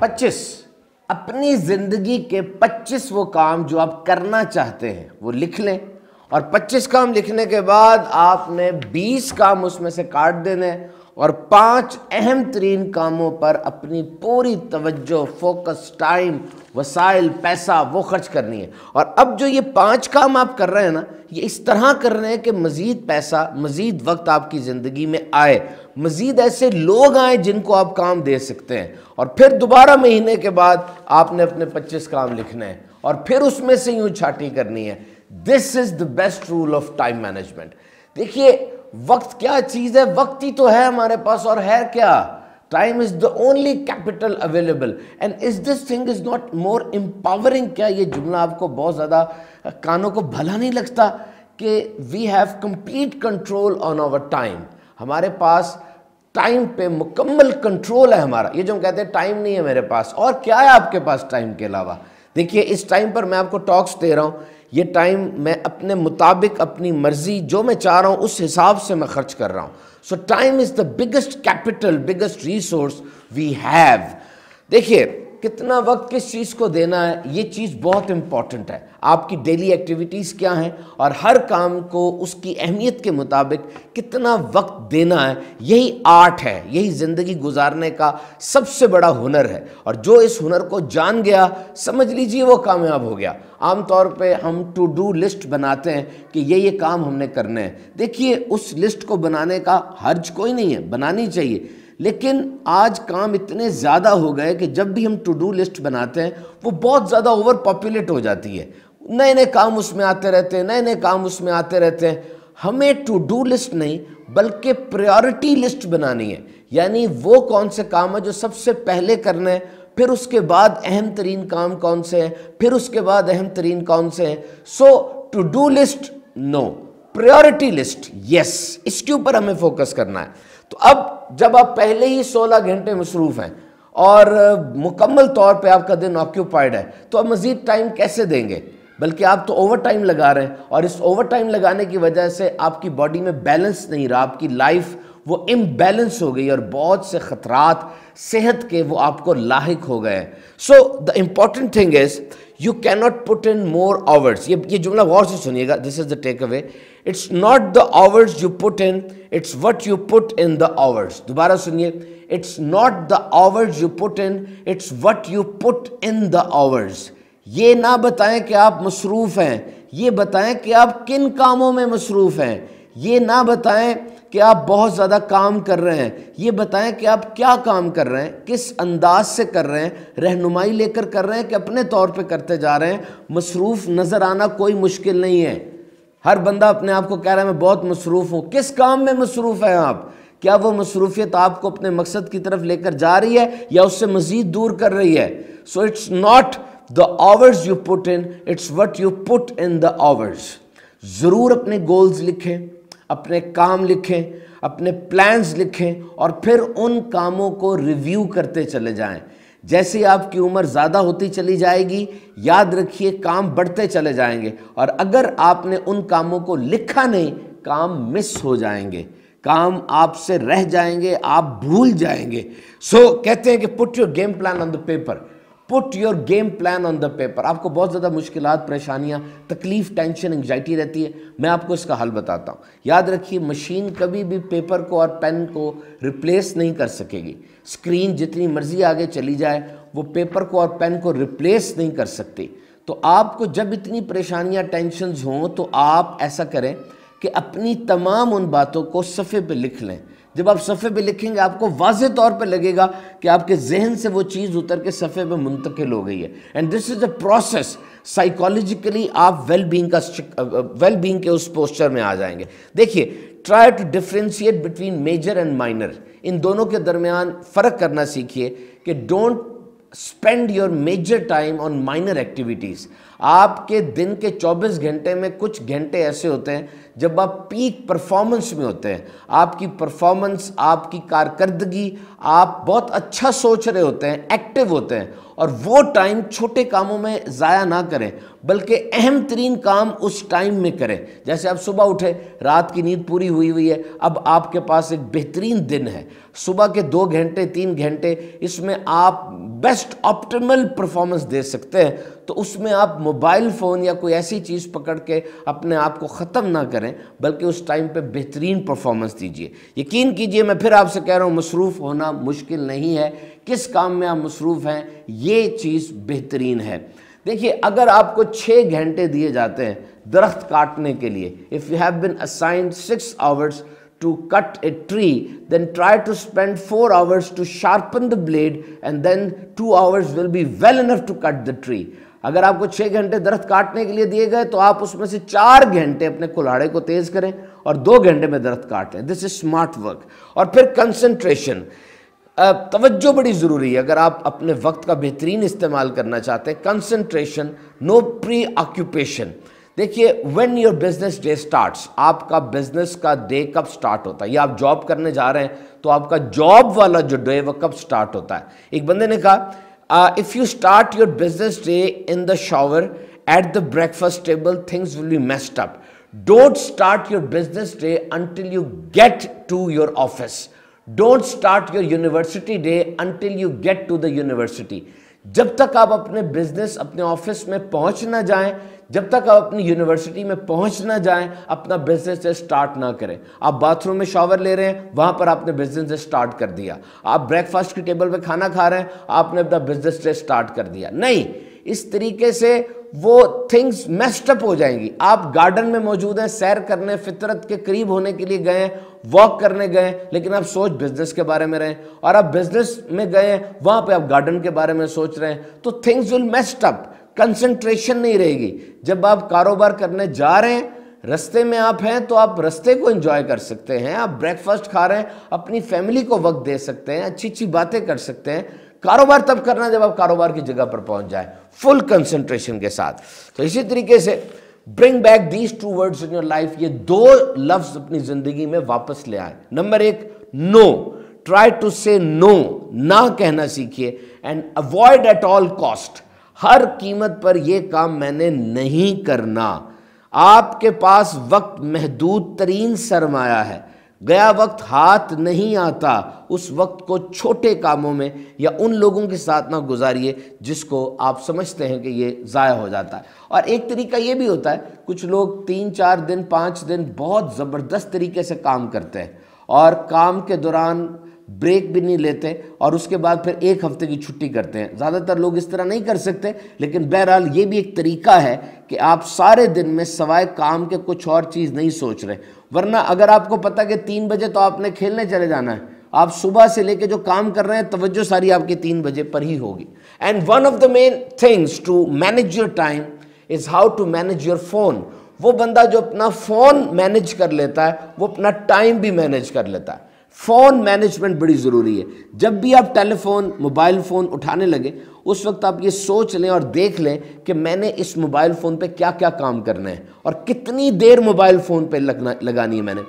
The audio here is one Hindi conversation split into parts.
पच्चीस अपनी ज़िंदगी के पच्चीस वो काम जो आप करना चाहते हैं वो लिख लें और पच्चीस काम लिखने के बाद आपने बीस काम उसमें से काट देने और पांच अहम तरीन कामों पर अपनी पूरी तवज्जो फोकस टाइम वसाइल पैसा वो खर्च करनी है और अब जो ये पांच काम आप कर रहे हैं ना ये इस तरह कर रहे हैं कि मज़ीद पैसा मज़ीद वक्त आपकी ज़िंदगी में आए मज़ीद ऐसे लोग आए जिनको आप काम दे सकते हैं और फिर दोबारा महीने के बाद आपने अपने पच्चीस काम लिखने हैं और फिर उसमें से यूँ छाटी करनी है this is the best rule of time management देखिए वक्त क्या चीज़ है वक्त ही तो है हमारे पास और है क्या time is the only capital available and is this thing is not more empowering क्या ये जुमला आपको बहुत ज़्यादा कानों को भला नहीं लगता कि we have complete control on our time हमारे पास टाइम पे मुकम्मल कंट्रोल है हमारा ये जो हम कहते हैं टाइम नहीं है मेरे पास और क्या है आपके पास टाइम के अलावा देखिए इस टाइम पर मैं आपको टॉक्स दे रहा हूँ ये टाइम मैं अपने मुताबिक अपनी मर्ज़ी जो मैं चाह रहा हूँ उस हिसाब से मैं खर्च कर रहा हूँ so time is the biggest capital biggest resource we have देखिए कितना वक्त किस चीज़ को देना है ये चीज़ बहुत इम्पॉर्टेंट है आपकी डेली एक्टिविटीज़ क्या हैं और हर काम को उसकी अहमियत के मुताबिक कितना वक्त देना है यही आर्ट है यही ज़िंदगी गुजारने का सबसे बड़ा हुनर है और जो इस हुनर को जान गया समझ लीजिए वो कामयाब हो गया आमतौर पे हम टू डू लिस्ट बनाते हैं कि ये ये काम हमने करने हैं देखिए उस लिस्ट को बनाने का हर्ज कोई नहीं है बनानी चाहिए लेकिन आज काम इतने ज़्यादा हो गए कि जब भी हम टू डू लिस्ट बनाते हैं वो बहुत ज़्यादा ओवर पॉपुलेट हो जाती है नए नए काम उसमें आते रहते हैं नए नए काम उसमें आते रहते हैं हमें टू डू लिस्ट नहीं बल्कि प्रायोरिटी लिस्ट बनानी है यानी वो कौन से काम है जो सबसे पहले करना है फिर उसके बाद अहम तरीन काम कौन से हैं फिर उसके बाद अहम तरीन कौन से हैं so to do list no priority list yes इसके ऊपर हमें फोकस करना है तो अब जब आप पहले ही 16 घंटे मसरूफ़ हैं और मुकम्मल तौर पे आपका दिन ऑक्यूपाइड है तो आप मज़ीद टाइम कैसे देंगे बल्कि आप तो ओवर टाइम लगा रहे हैं और इस ओवर टाइम लगाने की वजह से आपकी बॉडी में बैलेंस नहीं रहा आपकी लाइफ वो इम्बेलेंस हो गई और बहुत से ख़तरात सेहत के वो आपको लाक हो गए so the important thing is you cannot put in more hours ये ये जुमला गौर से सुनिएगा this is the takeaway it's not the hours you put in it's what you put in the hours दोबारा सुनिए it's not the hours you put in it's what you put in the hours ये ना बताएं कि आप मसरूफ़ हैं ये बताएं कि आप किन कामों में मसरूफ़ हैं ये ना बताएं कि आप बहुत ज़्यादा काम कर रहे हैं ये बताएं कि आप क्या काम कर रहे हैं किस अंदाज से कर रहे हैं रहनुमाई लेकर कर रहे हैं कि अपने तौर पे करते जा रहे हैं मसरूफ़ नज़र आना कोई मुश्किल नहीं है हर बंदा अपने आप को कह रहा है मैं बहुत मसरूफ़ हूँ किस काम में मसरूफ़ हैं आप क्या वो मसरूफियत आपको अपने मकसद की तरफ लेकर जा रही है या उससे मज़ीद दूर कर रही है so it's not the hours you put in it's what you put in the hours ज़रूर अपने गोल्स लिखें अपने काम लिखें अपने प्लान्स लिखें और फिर उन कामों को रिव्यू करते चले जाएं जैसे आपकी उम्र ज़्यादा होती चली जाएगी याद रखिए काम बढ़ते चले जाएंगे और अगर आपने उन कामों को लिखा नहीं काम मिस हो जाएंगे काम आपसे रह जाएंगे आप भूल जाएंगे सो so, कहते हैं कि put your game plan on the paper put your game plan on the paper आपको बहुत ज़्यादा मुश्किल परेशानियाँ तकलीफ टेंशन एंगजाइटी रहती है मैं आपको इसका हल बताता हूँ याद रखिए मशीन कभी भी पेपर को और पेन को रिप्लेस नहीं कर सकेगी स्क्रीन जितनी मर्जी आगे चली जाए वो पेपर को और पेन को रिप्लेस नहीं कर सकती तो आपको जब इतनी परेशानियाँ टेंशन हों तो आप ऐसा करें कि अपनी तमाम उन बातों को सफ़े पर लिख लें जब आप सफ़े पे लिखेंगे आपको वाज तौर पे लगेगा कि आपके जहन से वो चीज़ उतर के सफ़े में मुंतकिल हो गई है and this is a process psychologically आप वेल बींग का वेल बींग के उस पोस्चर में आ जाएंगे देखिए try to differentiate between major and minor इन दोनों के दरमियान फ़र्क करना सीखिए कि don't spend your major time on minor activities आपके दिन के 24 घंटे में कुछ घंटे ऐसे होते हैं जब आप पीक परफॉर्मेंस में होते हैं आपकी परफॉर्मेंस आपकी कारकर्दगी आप बहुत अच्छा सोच रहे होते हैं एक्टिव होते हैं और वो टाइम छोटे कामों में ज़ाया ना करें बल्कि अहम तरीन काम उस टाइम में करें जैसे आप सुबह उठे रात की नींद पूरी हुई हुई है अब आपके पास एक बेहतरीन दिन है सुबह के दो घंटे तीन घंटे इसमें आप बेस्ट ऑप्टिमल परफॉर्मेंस दे सकते हैं तो उसमें आप मोबाइल फ़ोन या कोई ऐसी चीज़ पकड़ के अपने आप को ख़त्म ना करें बल्कि उस टाइम पर बेहतरीन परफॉर्मेंस दीजिए यकीन कीजिए मैं फिर आपसे कह रहा हूँ मसरूफ़ होना मुश्किल नहीं है किस काम में आप मसरूफ़ हैं ये चीज़ बेहतरीन है देखिए अगर आपको छः घंटे दिए जाते हैं दरख्त काटने के लिए if you have been assigned six hours to cut a tree then try to spend four hours to sharpen the blade and then two hours will be well enough to cut the tree अगर आपको छः घंटे दरख्त काटने के लिए दिए गए तो आप उसमें से चार घंटे अपने कुल्हाड़े को तेज़ करें और दो घंटे में दरख्त काट लें दिस इज स्मार्ट वर्क और फिर कंसनट्रेशन तवज्जो बड़ी ज़रूरी है अगर आप अपने वक्त का बेहतरीन इस्तेमाल करना चाहते हैं कंसनट्रेशन नो प्री ऑक्यूपेशन देखिए when your business day starts आपका बिजनेस का डे कब स्टार्ट होता है या आप जॉब करने जा रहे हैं तो आपका जॉब वाला जो डे वो कब स्टार्ट होता है एक बंदे ने कहा if you start your business day in the shower at the breakfast table things will be messed up don't start your business day until you get to your office don't start your university day until you get to the university जब तक आप अपने बिजनेस अपने ऑफिस में पहुंच ना जाएं जब तक आप अपनी यूनिवर्सिटी में पहुंच ना जाएं अपना बिजनेस स्टार्ट ना करें आप बाथरूम में शॉवर ले रहे हैं वहां पर आपने बिजनेस स्टार्ट कर दिया आप ब्रेकफास्ट की टेबल पर खाना खा रहे हैं आपने अपना बिजनेस स्टार्ट कर दिया नहीं इस तरीके से वो थिंग्स मेस्टअप हो जाएंगी आप गार्डन में मौजूद हैं सैर करने फितरत के करीब होने के लिए गए वॉक करने गए लेकिन आप सोच बिजनेस के बारे में रहें और आप बिजनेस में गए वहाँ पे आप गार्डन के बारे में सोच रहे हैं तो थिंग्स विल मेस्टअप कंसंट्रेशन नहीं रहेगी जब आप कारोबार करने जा रहे हैं रस्ते में आप हैं तो आप रस्ते को एंजॉय कर सकते हैं आप ब्रेकफास्ट खा रहे हैं अपनी फैमिली को वक्त दे सकते हैं अच्छी अच्छी बातें कर सकते हैं कारोबार तब करना जब आप कारोबार की जगह पर पहुंच जाए फुल कंसंट्रेशन के साथ तो इसी तरीके से bring back these two words in your life ये दो लफ्ज अपनी जिंदगी में वापस ले आए नंबर एक no try to say no ना कहना सीखिए and avoid at all cost हर कीमत पर यह काम मैंने नहीं करना आपके पास वक्त महदूद तरीन सरमाया है गया वक्त हाथ नहीं आता उस वक्त को छोटे कामों में या उन लोगों के साथ ना गुजारिए जिसको आप समझते हैं कि ये ज़ाया हो जाता है और एक तरीका ये भी होता है कुछ लोग तीन चार दिन पाँच दिन बहुत ज़बरदस्त तरीके से काम करते हैं और काम के दौरान ब्रेक भी नहीं लेते और उसके बाद फिर एक हफ्ते की छुट्टी करते हैं ज़्यादातर लोग इस तरह नहीं कर सकते लेकिन बहरहाल ये भी एक तरीका है कि आप सारे दिन में सवाए काम के कुछ और चीज़ नहीं सोच रहे वरना अगर आपको पता कि तीन बजे तो आपने खेलने चले जाना है आप सुबह से लेके जो काम कर रहे हैं तवज्जो सारी आपकी तीन बजे पर ही होगी and one of the main things to manage your time is how to manage your phone वो बंदा जो अपना फ़ोन मैनेज कर लेता है वो अपना टाइम भी मैनेज कर लेता है फ़ोन मैनेजमेंट बड़ी ज़रूरी है जब भी आप टेलीफोन मोबाइल फ़ोन उठाने लगे उस वक्त आप ये सोच लें और देख लें कि मैंने इस मोबाइल फ़ोन पे क्या क्या काम करना है और कितनी देर मोबाइल फ़ोन पे लगना लगानी है मैंने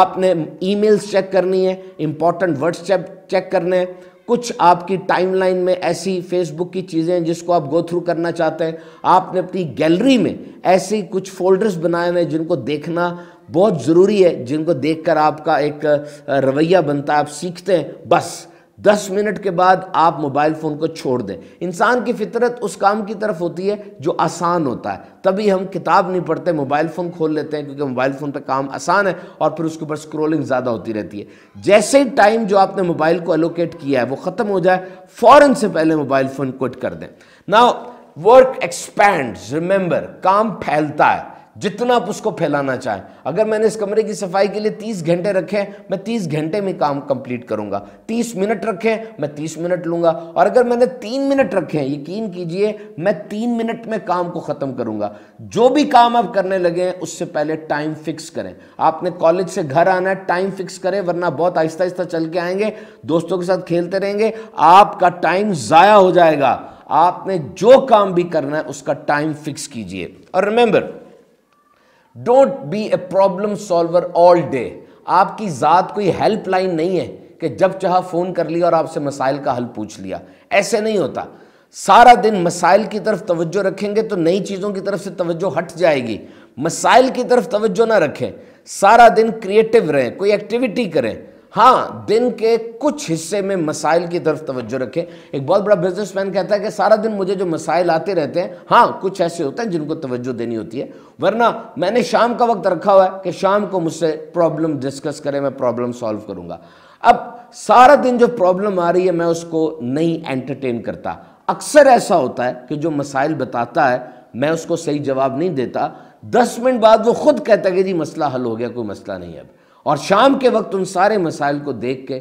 आपने ईमेल्स चेक करनी है इंपॉर्टेंट वर्ड्स चेक करने हैं कुछ आपकी टाइमलाइन में ऐसी फेसबुक की चीज़ें हैं जिसको आप गो थ्रू करना चाहते हैं आपने अपनी गैलरी में ऐसी कुछ फोल्डर्स बनाए हुए हैं जिनको देखना बहुत ज़रूरी है जिनको देखकर आपका एक रवैया बनता है आप सीखते हैं बस दस मिनट के बाद आप मोबाइल फ़ोन को छोड़ दें इंसान की फितरत उस काम की तरफ होती है जो आसान होता है तभी हम किताब नहीं पढ़ते मोबाइल फ़ोन खोल लेते हैं क्योंकि मोबाइल फ़ोन पर काम आसान है और फिर उसके ऊपर स्क्रोलिंग ज़्यादा होती रहती है जैसे ही टाइम जो आपने मोबाइल को एलोकेट किया है वो ख़त्म हो जाए फ़ौर से पहले मोबाइल फ़ोन क्विट कर दें ना वर्क एक्सपैंड रिमेंबर काम फैलता है जितना आप उसको फैलाना चाहें अगर मैंने इस कमरे की सफाई के लिए 30 घंटे रखे मैं 30 घंटे में काम कंप्लीट करूंगा 30 मिनट रखे मैं 30 मिनट लूंगा और अगर मैंने तीन मिनट रखे हैं यकीन कीजिए मैं तीन मिनट में काम को ख़त्म करूंगा जो भी काम आप करने लगे हैं उससे पहले टाइम फिक्स करें आपने कॉलेज से घर आना है टाइम फिक्स करें वरना बहुत आहिस्ता आहिस्ता चल के आएंगे दोस्तों के साथ खेलते रहेंगे आपका टाइम ज़ाया हो जाएगा आपने जो काम भी करना है उसका टाइम फिक्स कीजिए और remember don't be a problem solver all day आपकी ज़ात कोई हेल्पलाइन नहीं है कि जब चाह फ़ोन कर लिया और आपसे मसाइल का हल पूछ लिया ऐसे नहीं होता सारा दिन मसाइल की तरफ तवज्जो रखेंगे तो नई चीज़ों की तरफ से तवज्जो हट जाएगी मसाइल की तरफ तवज्जो ना रखें सारा दिन क्रिएटिव रहें कोई एक्टिविटी करें हाँ दिन के कुछ हिस्से में मसाइल की तरफ तवज्जो रखें एक बहुत बड़ा बिजनेसमैन कहता है कि सारा दिन मुझे जो मसाइल आते रहते हैं हाँ कुछ ऐसे होते हैं जिनको तवज्जो देनी होती है वरना मैंने शाम का वक्त रखा हुआ है कि शाम को मुझसे प्रॉब्लम डिस्कस करें मैं प्रॉब्लम सॉल्व करूँगा अब सारा दिन जो प्रॉब्लम आ रही है मैं उसको नहीं एंटरटेन करता अक्सर ऐसा होता है कि जो मसाइल बताता है मैं उसको सही जवाब नहीं देता दस मिनट बाद वो खुद कहता है कि जी मसला हल हो गया कोई मसला नहीं है अब और शाम के वक्त उन सारे मसाइल को देख के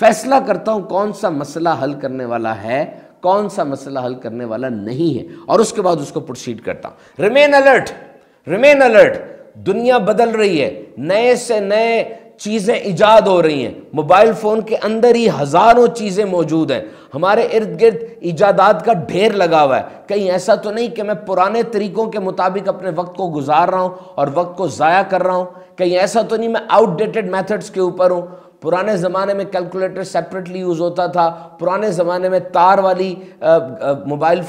फैसला करता हूँ कौन सा मसला हल करने वाला है कौन सा मसला हल करने वाला नहीं है और उसके बाद उसको प्रोसीड करता हूँ रिमेन अलर्ट रिमेन अलर्ट दुनिया बदल रही है नए से नए चीज़ें ईजाद हो रही हैं मोबाइल फ़ोन के अंदर ही हज़ारों चीज़ें मौजूद हैं हमारे इर्द गिर्द ईजादात का ढेर लगा हुआ है कहीं ऐसा तो नहीं कि मैं पुराने तरीक़ों के मुताबिक अपने वक्त को गुजार रहा हूँ और वक्त को ज़ाया कर रहा हूँ कहीं ऐसा तो नहीं मैं आउटडेटेड मैथड्स के ऊपर हूँ पुराने ज़माने में कैलकुलेटर सेपरेटली यूज़ होता था पुराने ज़माने में तार वाली मोबाइल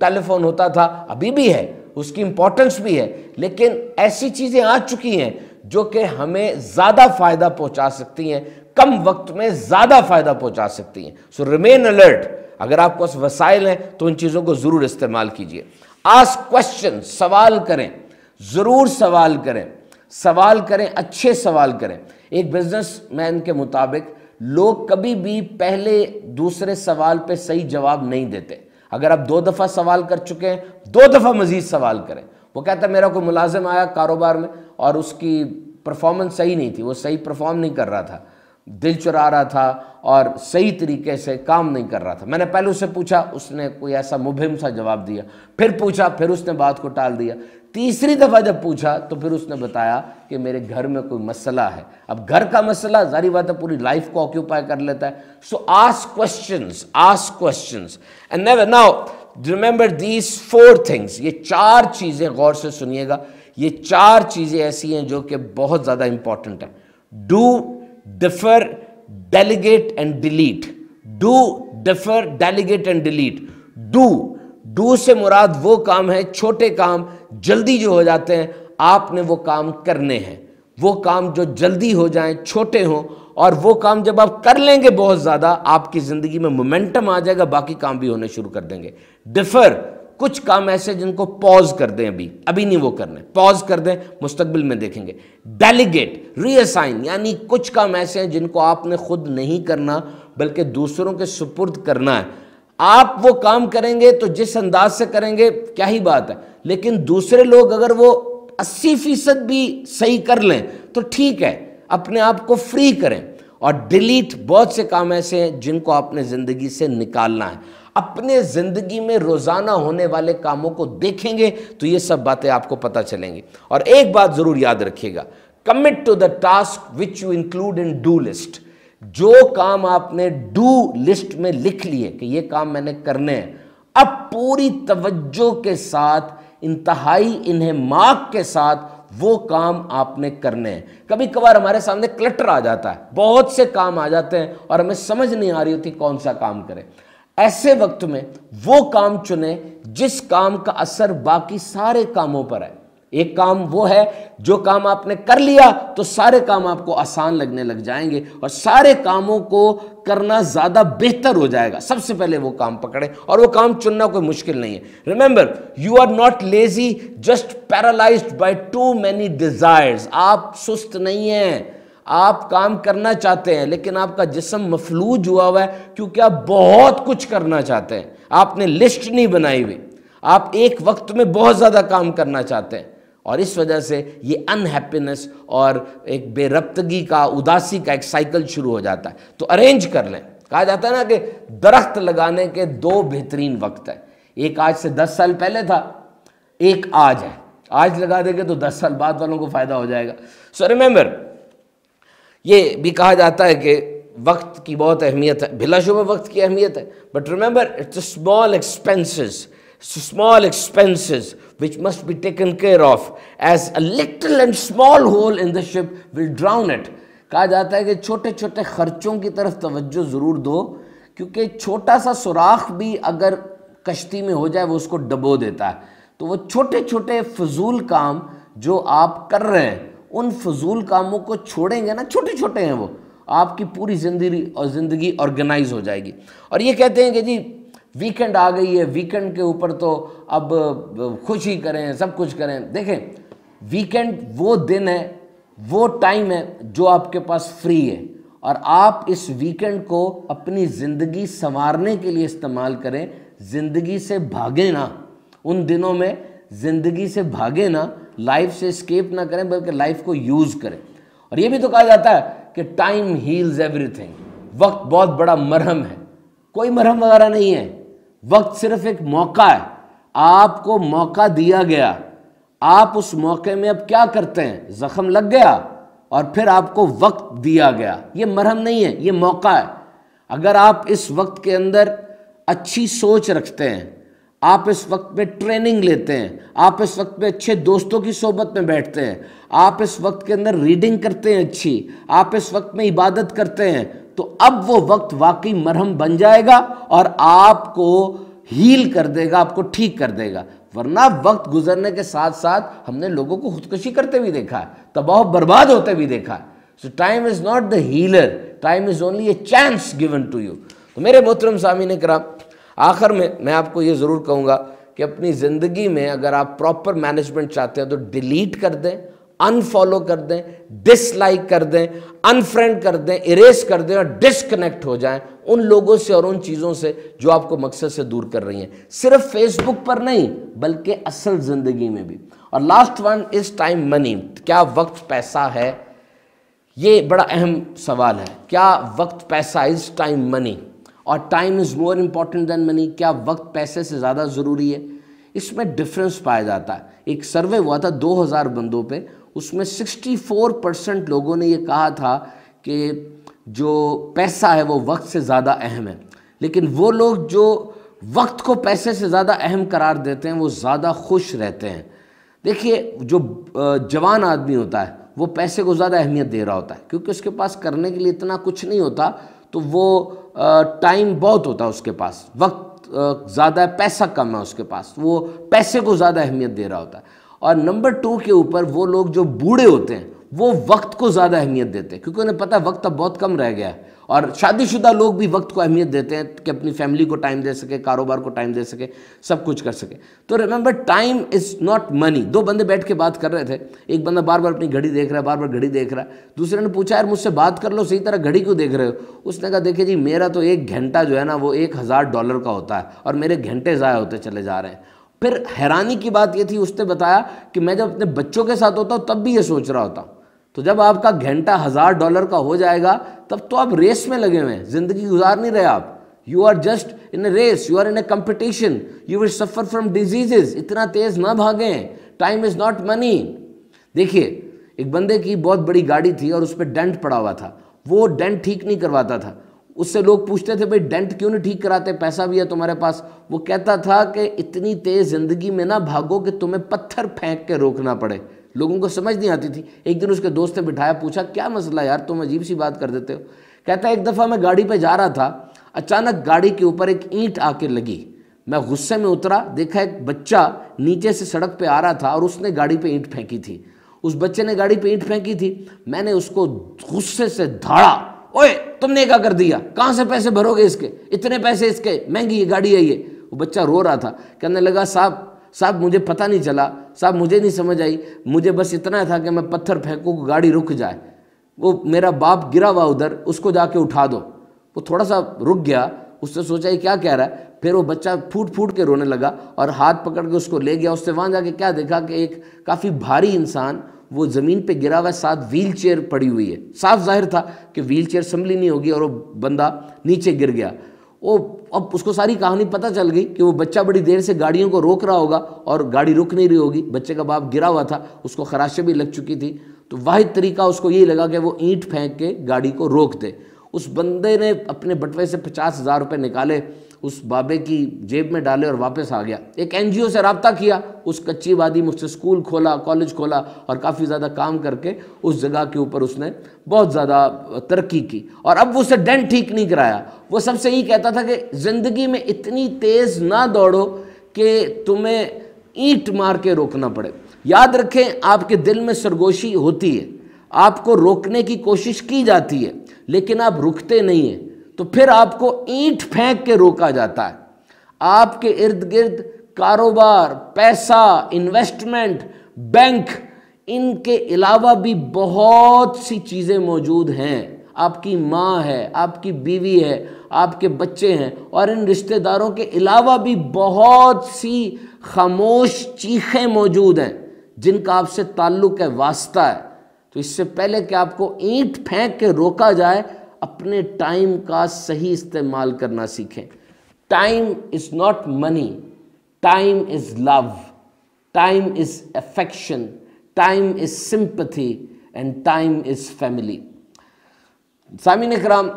टेलीफोन होता था अभी भी है उसकी इम्पोर्टेंस भी है लेकिन ऐसी चीज़ें आ चुकी हैं जो कि हमें ज़्यादा फ़ायदा पहुंचा सकती हैं कम वक्त में ज़्यादा फ़ायदा पहुंचा सकती हैं सो रिमेन अलर्ट अगर आपके पास वसाइल हैं तो उन चीज़ों को ज़रूर इस्तेमाल कीजिए आस क्वेश्चन सवाल करें ज़रूर सवाल करें सवाल करें अच्छे सवाल करें एक बिजनेस मैन के मुताबिक लोग कभी भी पहले दूसरे सवाल पे सही जवाब नहीं देते अगर आप दो दफ़ा सवाल कर चुके हैं दो दफ़ा मज़ीद सवाल करें वो कहता है मेरा कोई मुलाजिम आया कारोबार में और उसकी परफॉर्मेंस सही नहीं थी वो सही परफॉर्म नहीं कर रहा था दिल चुरा रहा था और सही तरीके से काम नहीं कर रहा था मैंने पहले उससे पूछा उसने कोई ऐसा मुभिम सा जवाब दिया फिर पूछा फिर उसने बात को टाल दिया तीसरी दफ़ा जब पूछा तो फिर उसने बताया कि मेरे घर में कोई मसला है अब घर का मसला जारी बात है पूरी लाइफ को ऑक्यूपाई कर लेता है so ask question ask question and now remember these four things ये चार चीज़ें गौर से सुनिएगा ये चार चीज़ें ऐसी हैं जो कि बहुत ज़्यादा इंपॉर्टेंट हैं do defer delegate and delete do defer delegate and delete do do से मुराद वो काम है छोटे काम जल्दी जो हो जाते हैं आपने वो काम करने हैं वो काम जो जल्दी हो जाएं छोटे हों और वो काम जब आप कर लेंगे बहुत ज़्यादा आपकी ज़िंदगी में मोमेंटम आ जाएगा बाकी काम भी होने शुरू कर देंगे डिफर कुछ काम ऐसे जिनको पॉज कर दें अभी अभी नहीं वो करने पॉज कर दें मुस्तकबिल में देखेंगे डेलीगेट रीअसाइन यानी कुछ काम ऐसे हैं जिनको आपने खुद नहीं करना बल्कि दूसरों के सुपुर्द करना है आप वो काम करेंगे तो जिस अंदाज से करेंगे क्या ही बात है लेकिन दूसरे लोग अगर वो अस्सी फीसद भी सही कर लें तो ठीक है अपने आप को फ्री करें और डिलीट बहुत से काम ऐसे हैं जिनको आपने ज़िंदगी से निकालना है अपने ज़िंदगी में रोज़ाना होने वाले कामों को देखेंगे तो ये सब बातें आपको पता चलेंगी और एक बात ज़रूर याद रखिएगा commit to the task which you include in do list जो काम आपने डू लिस्ट में लिख लिए कि ये काम मैंने करने हैं अब पूरी तवज्जो के साथ इंतहाई इन्हें मार्क के साथ वो काम आपने करने हैं कभी कभार हमारे सामने क्लटर आ जाता है बहुत से काम आ जाते हैं और हमें समझ नहीं आ रही होती कौन सा काम करें ऐसे वक्त में वो काम चुने जिस काम का असर बाकी सारे कामों पर है एक काम वो है जो काम आपने कर लिया तो सारे काम आपको आसान लगने लग जाएंगे और सारे कामों को करना ज़्यादा बेहतर हो जाएगा सबसे पहले वो काम पकड़े और वो काम चुनना कोई मुश्किल नहीं है remember you are not lazy just paralysed by too many desires आप सुस्त नहीं हैं आप काम करना चाहते हैं लेकिन आपका जिसम मफलूज हुआ हुआ है क्योंकि आप बहुत कुछ करना चाहते हैं आपने लिस्ट नहीं बनाई हुई आप एक वक्त में बहुत ज़्यादा काम करना चाहते हैं और इस वजह से ये अनहैप्पीनेस और एक बेरब्तगी का उदासी का एक साइकिल शुरू हो जाता है तो अरेंज कर लें कहा जाता है ना कि दरख्त लगाने के दो बेहतरीन वक्त है एक आज से दस साल पहले था एक आज है आज लगा देंगे तो दस साल बाद वालों को फ़ायदा हो जाएगा सो रिमेंबर ये भी कहा जाता है कि वक्त की बहुत अहमियत है शुभ वक्त की अहमियत है but remember it's small expenses small expenses which must be taken care of as a little and small hole in the ship will drown it कहा जाता है कि छोटे छोटे खर्चों की तरफ तवज्जो ज़रूर दो क्योंकि छोटा सा सुराख भी अगर कश्ती में हो जाए वो उसको डबो देता है तो वो छोटे छोटे फजूल काम जो आप कर रहे हैं उन फजूल कामों को छोड़ेंगे ना छोटे छोटे हैं वो आपकी पूरी जिंदगी और ज़िंदगी ऑर्गेनाइज हो जाएगी और ये कहते हैं कि जी वीकेंड आ गई है वीकेंड के ऊपर तो अब खुश ही करें सब कुछ करें देखें वीकेंड वो दिन है वो टाइम है जो आपके पास फ्री है और आप इस वीकेंड को अपनी ज़िंदगी संवारने के लिए इस्तेमाल करें ज़िंदगी से भागे ना उन दिनों में ज़िंदगी से भागें ना लाइफ से स्केप ना करें बल्कि लाइफ को यूज़ करें और ये भी तो कहा जाता है कि टाइम हील्स एवरीथिंग वक्त बहुत बड़ा मरहम है कोई मरहम वगैरह नहीं है वक्त सिर्फ एक मौका है आपको मौका दिया गया आप उस मौके में अब क्या करते हैं जख्म लग गया और फिर आपको वक्त दिया गया ये मरहम नहीं है ये मौका है अगर आप इस वक्त के अंदर अच्छी सोच रखते हैं आप इस वक्त में ट्रेनिंग लेते हैं आप इस वक्त में अच्छे दोस्तों की सोबत में बैठते हैं आप इस वक्त के अंदर रीडिंग करते हैं अच्छी आप इस वक्त में इबादत करते हैं तो अब वो वक्त वाकई मरहम बन जाएगा और आपको हील कर देगा आपको ठीक कर देगा वरना वक्त गुजरने के साथ साथ हमने लोगों को खुदकुशी करते हुए देखा है तबाह बर्बाद होते हुए देखा है so time is not the healer time is only a chance given to you तो मेरे मोहतरम सामी ने करा आखिर में मैं आपको ये ज़रूर कहूँगा कि अपनी ज़िंदगी में अगर आप प्रॉपर मैनेजमेंट चाहते हैं तो डिलीट कर दें अनफॉलो कर दें डिसलाइक कर दें अनफ्रेंड कर दें इरेज कर दें और डिसकनेक्ट हो जाएं उन लोगों से और उन चीज़ों से जो आपको मकसद से दूर कर रही हैं सिर्फ फेसबुक पर नहीं बल्कि असल ज़िंदगी में भी और last one is time money क्या वक्त पैसा है ये बड़ा अहम सवाल है क्या वक्त पैसा इज़ टाइम मनी और time is more important than money क्या वक्त पैसे से ज़्यादा ज़रूरी है इसमें डिफरेंस पाया जाता है एक सर्वे हुआ था 2000 बंदों पे उसमें 64 परसेंट लोगों ने ये कहा था कि जो पैसा है वो वक्त से ज़्यादा अहम है लेकिन वो लोग जो वक्त को पैसे से ज़्यादा अहम करार देते हैं वो ज़्यादा खुश रहते हैं देखिए जो जवान आदमी होता है वो पैसे को ज़्यादा अहमियत दे रहा होता है क्योंकि उसके पास करने के लिए इतना कुछ नहीं होता तो वो टाइम बहुत होता है उसके पास वक्त ज़्यादा है पैसा कम है उसके पास वो पैसे को ज़्यादा अहमियत दे रहा होता है और नंबर टू के ऊपर वो लोग जो बूढ़े होते हैं वो वक्त को ज़्यादा अहमियत देते हैं क्योंकि उन्हें पता है वक्त अब बहुत कम रह गया है और शादीशुदा लोग भी वक्त को अहमियत देते हैं कि अपनी फैमिली को टाइम दे सके कारोबार को टाइम दे सके सब कुछ कर सके तो remember time is not money दो बंदे बैठ के बात कर रहे थे एक बंदा बार बार अपनी घड़ी देख रहा है बार बार घड़ी देख रहा है दूसरे ने पूछा यार मुझसे बात कर लो सही तरह घड़ी क्यों देख रहे हो उसने कहा देखिए जी मेरा तो एक घंटा जो है ना वो एक हज़ार डॉलर का होता है और मेरे घंटे ज़ाया होते चले जा रहे हैं फिर हैरानी की बात ये थी उसने बताया कि मैं जब अपने बच्चों के साथ होता हूँ तब भी ये सोच रहा होता हूँ तो जब आपका घंटा हज़ार डॉलर का हो जाएगा तब तो आप रेस में लगे हुए हैं ज़िंदगी गुजार नहीं रहे आप you are just in race you are in a competition you will suffer from diseases इतना तेज़ ना भागे टाइम इज़ नॉट मनी देखिए एक बंदे की बहुत बड़ी गाड़ी थी और उस पर डेंट पड़ा हुआ था वो डेंट ठीक नहीं करवाता था उससे लोग पूछते थे भाई डेंट क्यों नहीं ठीक कराते पैसा भी है तुम्हारे पास वो कहता था कि इतनी तेज़ ज़िंदगी में ना भागो कि तुम्हें पत्थर फेंक के रोकना पड़े लोगों को समझ नहीं आती थी एक दिन उसके दोस्त ने बिठाया पूछा क्या मसला यार तुम अजीब सी बात कर देते हो कहता एक दफ़ा मैं गाड़ी पर जा रहा था अचानक गाड़ी के ऊपर एक ईंट आके लगी मैं गुस्से में उतरा देखा एक बच्चा नीचे से सड़क पे आ रहा था और उसने गाड़ी पे ईंट फेंकी थी उस बच्चे ने गाड़ी पे ईंट फेंकी थी मैंने उसको गुस्से से धाड़ा ओए तुमने क्या कर दिया कहाँ से पैसे भरोगे इसके इतने पैसे इसके महंगी ये गाड़ी है ये वो बच्चा रो रहा था कहने लगा साहब साहब मुझे पता नहीं चला साहब मुझे नहीं समझ आई मुझे बस इतना था कि मैं पत्थर फेंकूँ गाड़ी रुक जाए वो मेरा बाप गिरा हुआ उधर उसको जाके उठा दो वो थोड़ा सा रुक गया उससे सोचा ये क्या कह रहा है फिर वो बच्चा फूट फूट के रोने लगा और हाथ पकड़ के उसको ले गया उससे वहाँ जाके क्या देखा कि एक काफ़ी भारी इंसान वो ज़मीन पे गिरा हुआ साथ व्हील चेयर पड़ी हुई है साफ जाहिर था कि व्हील चेयर संभली नहीं होगी और वो बंदा नीचे गिर गया वो अब उसको सारी कहानी पता चल गई कि वो बच्चा बड़ी देर से गाड़ियों को रोक रहा होगा और गाड़ी रुक नहीं रही होगी बच्चे का बाप गिरा हुआ था उसको खराशें भी लग चुकी थी तो वाहिद तरीका उसको ये लगा कि वो ईंट फेंक के गाड़ी को रोक दे उस बंदे ने अपने बटवे से पचास हज़ार रुपये निकाले उस बाबे की जेब में डाले और वापस आ गया एक एन से रबता किया उस कच्ची वादी मुझसे स्कूल खोला कॉलेज खोला और काफ़ी ज़्यादा काम करके उस जगह के ऊपर उसने बहुत ज़्यादा तरक्की की और अब वो उसे डेंट ठीक नहीं कराया वो सबसे यही कहता था कि ज़िंदगी में इतनी तेज़ ना दौड़ो कि तुम्हें ईंट मार के रोकना पड़े याद रखें आपके दिल में सरगोशी होती है आपको रोकने की कोशिश की जाती है लेकिन आप रुकते नहीं हैं तो फिर आपको ईंट फेंक के रोका जाता है आपके इर्द गिर्द कारोबार पैसा इन्वेस्टमेंट बैंक इनके अलावा भी बहुत सी चीज़ें मौजूद हैं आपकी माँ है आपकी बीवी है आपके बच्चे हैं और इन रिश्तेदारों के अलावा भी बहुत सी खामोश चीखें मौजूद हैं जिनका आपसे ताल्लुक़ है वास्ता है तो इससे पहले कि आपको ईंट फेंक के रोका जाए अपने टाइम का सही इस्तेमाल करना सीखें time is not money time is love time is affection time is sympathy and time is family सामिन कराम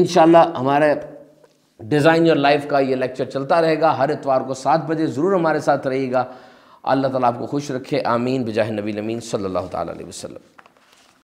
इन हमारे डिज़ाइन योर लाइफ का ये लेक्चर चलता रहेगा हर इतवार को सात बजे ज़रूर हमारे साथ रहिएगा अल्लाह ताला आपको खुश रखे आमीन बजाह नबी नमीन सल्लल्लाहु अलैहि वसल्लम